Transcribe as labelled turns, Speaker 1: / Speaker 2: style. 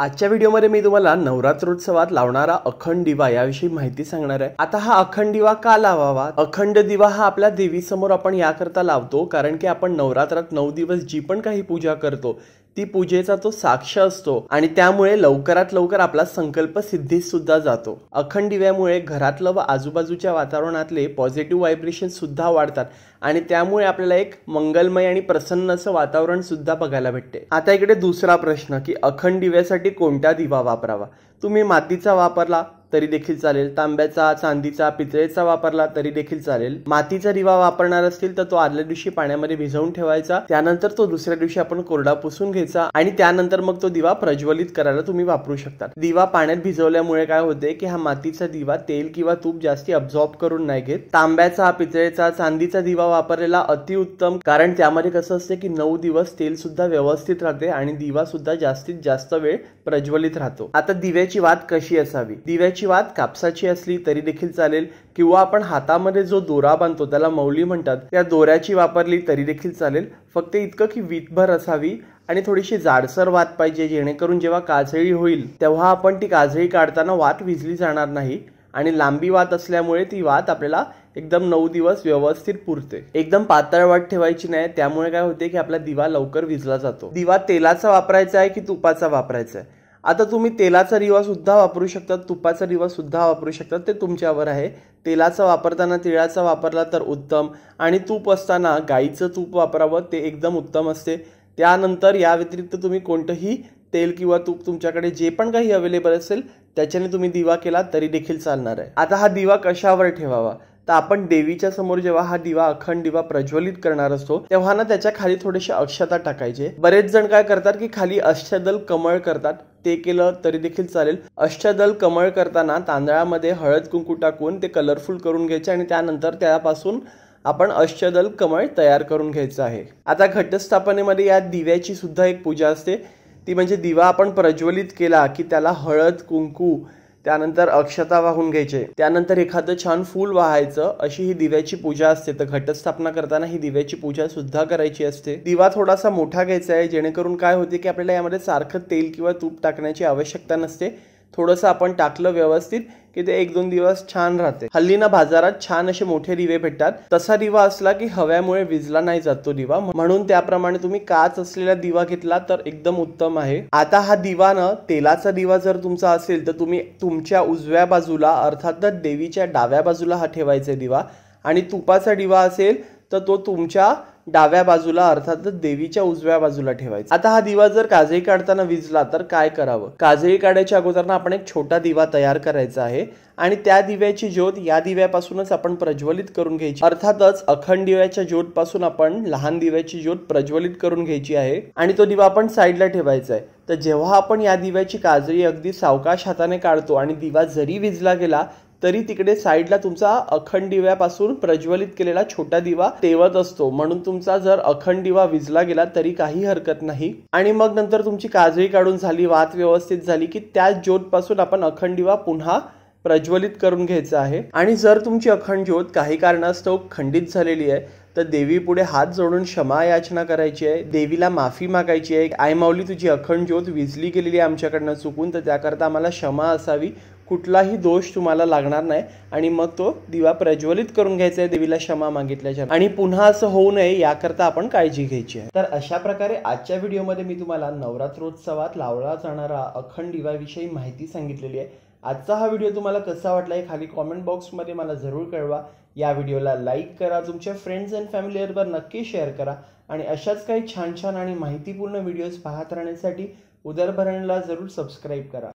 Speaker 1: आजच्या व्हिडिओमध्ये मी तुम्हाला नवरात्रोत्सवात लावणारा अखंड दिवा याविषयी माहिती सांगणार आहे आता हा अखंड दिवा का लावावा अखंड दिवा हा आपल्या देवीसमोर आपण याकरता लावतो कारण की आपण नवरात्रात नऊ दिवस जी पण काही पूजा करतो ती पूजेचा तो साक्ष असतो आणि त्यामुळे लवकरात लवकर आपला संकल्प सिद्धीत सुद्धा जातो अखंड दिव्यामुळे घरातलं व आजूबाजूच्या वातावरणातले पॉझिटिव्ह व्हायब्रेशन सुद्धा वाढतात आणि त्यामुळे आपल्याला एक मंगलमय आणि प्रसन्न असं वातावरण सुद्धा बघायला भेटते आता इकडे दुसरा प्रश्न की अखंड दिव्यासाठी कोणता दिवा वापरावा तुम्ही मातीचा वापरला तरी देखील चालेल तांब्याचा चांदीचा पितळेचा वापरला तरी देखील चालेल मातीचा दिवा वापरणार असतील तर तो आदल्या दिवशी पाण्यामध्ये भिजवून ठेवायचा त्यानंतर तो दुसऱ्या दिवशी आपण कोरडा पुसून घ्यायचा आणि त्यानंतर मग तो दिवा प्रज्वलित करायला तुम्ही वापरू शकता दिवा पाण्यात भिजवल्यामुळे काय होते की हा मातीचा दिवा तेल किंवा तूप जास्ती अब्झॉर्ब करून नाही घेत तांब्याचा पितळेचा चांदीचा दिवा वापरलेला अतिउत्तम कारण त्यामध्ये कसं असते की नऊ दिवस तेल सुद्धा व्यवस्थित राहते आणि दिवा सुद्धा जास्तीत जास्त वेळ प्रज्वलित राहतो आता दिव्याची वात कशी असावी दिव्याची कापसाची असली तरी देखील चालेल किंवा आपण हातामध्ये जो दोरा बांधतो त्याला मौली म्हणतात त्या दोऱ्याची वापरली तरी देखील चालेल फक्त इतकं की वीतभर असावी आणि थोडीशी जाडसर वात पाहिजे जेणेकरून जेव्हा काजळी होईल तेव्हा आपण ती काजळी काढताना वात विजली जाणार नाही आणि लांबी वात असल्यामुळे ती वात आपल्याला एकदम नऊ दिवस व्यवस्थित पुरते एकदम पातळ वाट ठेवायची नाही त्यामुळे काय होते की आपला दिवा लवकर विजला जातो दिवा तेलाचा वापरायचा आहे की तुपाचा वापरायचा आहे आता तुम्ही तेलाचा रिवासुद्धा वापरू शकता तुपाचा सुद्धा वापरू शकता ते तुमच्यावर आहे तेलाचा वापरताना तिळाचा वापरला तर उत्तम आणि तूप असताना गाईचं तूप वापरावं ते एकदम उत्तम असते त्यानंतर या व्यतिरिक्त तुम्ही कोणतंही तेल किंवा तूप तुमच्याकडे जे पण काही अवेलेबल असेल त्याच्याने तुम्ही दिवा केला तरी देखील चालणार आहे आता हा दिवा कशावर ठेवावा तर आपण देवीच्या समोर जेव्हा हा दिवा अखंड दिवा प्रज्वलित करणार असतो तेव्हा ना त्याच्या खाली थोडेसे अक्षता टाकायचे बरेच जण काय करतात की खाली अष्टदल कमळ करतात ते केलं तरी देखील चालेल अष्टदल कमळ करताना तांदळामध्ये हळद कुंकू टाकून ते कलरफुल करून घ्यायचे आणि त्यानंतर त्यापासून आपण अष्टदल कमळ तयार करून घ्यायचं आहे आता घटस्थापनेमध्ये या दिव्याची सुद्धा एक पूजा असते ती म्हणजे दिवा आपण प्रज्वलित केला की त्याला हळद कुंकू त्यानंतर अक्षता वाहून घ्यायचे त्यानंतर एखादं छान फूल वाहायचं अशी ही दिव्याची पूजा असते तर घटस्थापना करताना ही दिव्याची पूजा सुद्धा करायची असते दिवा थोडासा मोठा घ्यायचा आहे जेणेकरून काय होते की आपल्याला यामध्ये सारखं तेल किंवा तूप टाकण्याची आवश्यकता नसते थोडंसं आपण टाकलं व्यवस्थित की ते एक दोन दिवस छान राहते हल्ली ना बाजारात छान असे मोठे दिवे भेटतात तसा दिवा असला की हव्यामुळे विजला नाही जातो दिवा म्हणून त्याप्रमाणे तुम्ही काच असलेला दिवा घेतला तर एकदम उत्तम आहे आता हा दिवा ना तेलाचा दिवा जर तुमचा असेल तर तुम्ही तुमच्या उजव्या बाजूला अर्थातच देवीच्या डाव्या बाजूला हा ठेवायचा दिवा आणि तुपाचा दिवा असेल तर तो तुमच्या डाव्या बाजूला अर्थात देवीच्या उजव्या बाजूला ठेवायचा आता हा दिवा जर काजळी काढताना विजला तर काय करावं काजळी काढायच्या अगोदर आपण एक छोटा दिवा तयार करायचा आहे आणि त्या दिव्याची ज्योत या दिव्यापासूनच आपण प्रज्वलित करून घ्यायची अर्थातच अखंड दिव्याच्या ज्योतपासून आपण लहान दिव्याची ज्योत प्रज्वलित करून घ्यायची आहे आणि तो दिवा आपण साईडला ठेवायचा आहे तर जेव्हा आपण या दिव्याची काजळी अगदी सावकाश हाताने काढतो आणि दिवा जरी विजला गेला तरी तिकडे साईडला तुमचा अखंड दिव्यापासून प्रज्वलित केलेला छोटा दिवा तेवत असतो म्हणून तुमचा जर अखंड दिवा विजला गेला तरी काही हरकत नाही आणि मग नंतर तुमची काजळी काढून झाली वात व्यवस्थित झाली की ज्योत पासून आपण अखंड दिवा पुन्हा प्रज्वलित करून घ्यायचा आहे आणि जर तुमची अखंड ज्योत काही कारणास्तव खंडित झालेली आहे तर देवीपुढे हात जोडून क्षमा याचना करायची आहे देवीला माफी मागायची आहे आई माऊली तुझी अखंड ज्योत विजली गेलेली आहे आमच्याकडनं चुकून तर त्याकरता आम्हाला क्षमा असावी कुठलाही दोष तुम्हाला लागणार नाही आणि मग तो दिवा प्रज्वलित करून घ्यायचा आहे देवीला क्षमा मागितल्याच्या आणि पुन्हा असं होऊ नये याकरता आपण काळजी घ्यायची आहे तर अशा प्रकारे आजच्या व्हिडिओमध्ये मी तुम्हाला नवरात्रोत्सवात लावला जाणारा अखंड दिवाविषयी माहिती सांगितलेली आहे आजचा हा व्हिडिओ तुम्हाला कसा वाटला हे खाली कॉमेंट बॉक्समध्ये मला जरूर कळवा या व्हिडिओला लाईक करा तुमच्या फ्रेंड्स अँड फॅमिलीबरोबर नक्की शेअर करा आणि अशाच काही छान छान आणि माहितीपूर्ण व्हिडिओज पाहत राहण्यासाठी उदरभरणला जरूर सबस्क्राईब करा